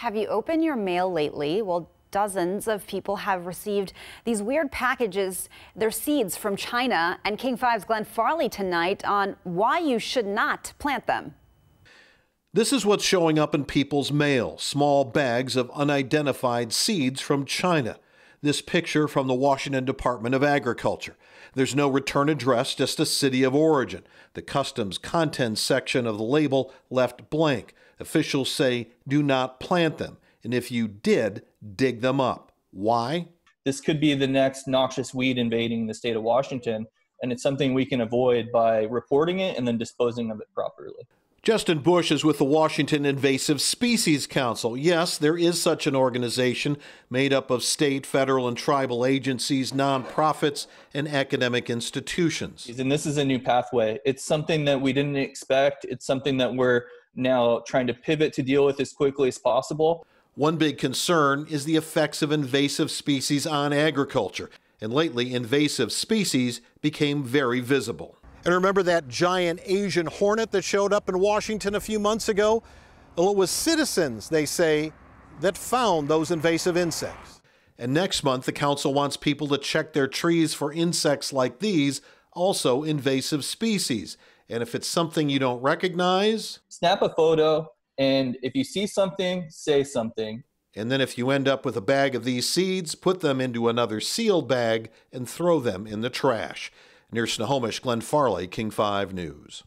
Have you opened your mail lately? Well, dozens of people have received these weird packages, their seeds from China, and King 5's Glenn Farley tonight on why you should not plant them. This is what's showing up in people's mail small bags of unidentified seeds from China this picture from the Washington Department of Agriculture. There's no return address, just a city of origin. The customs contents section of the label left blank. Officials say do not plant them, and if you did, dig them up. Why? This could be the next noxious weed invading the state of Washington, and it's something we can avoid by reporting it and then disposing of it properly. Justin Bush is with the Washington Invasive Species Council. Yes, there is such an organization made up of state, federal, and tribal agencies, nonprofits, and academic institutions. And this is a new pathway. It's something that we didn't expect. It's something that we're now trying to pivot to deal with as quickly as possible. One big concern is the effects of invasive species on agriculture, and lately invasive species became very visible. And remember that giant Asian hornet that showed up in Washington a few months ago? Well, it was citizens, they say, that found those invasive insects. And next month, the council wants people to check their trees for insects like these, also invasive species. And if it's something you don't recognize, snap a photo. And if you see something, say something. And then if you end up with a bag of these seeds, put them into another sealed bag and throw them in the trash. Near Snohomish, Glenn Farley, King 5 News.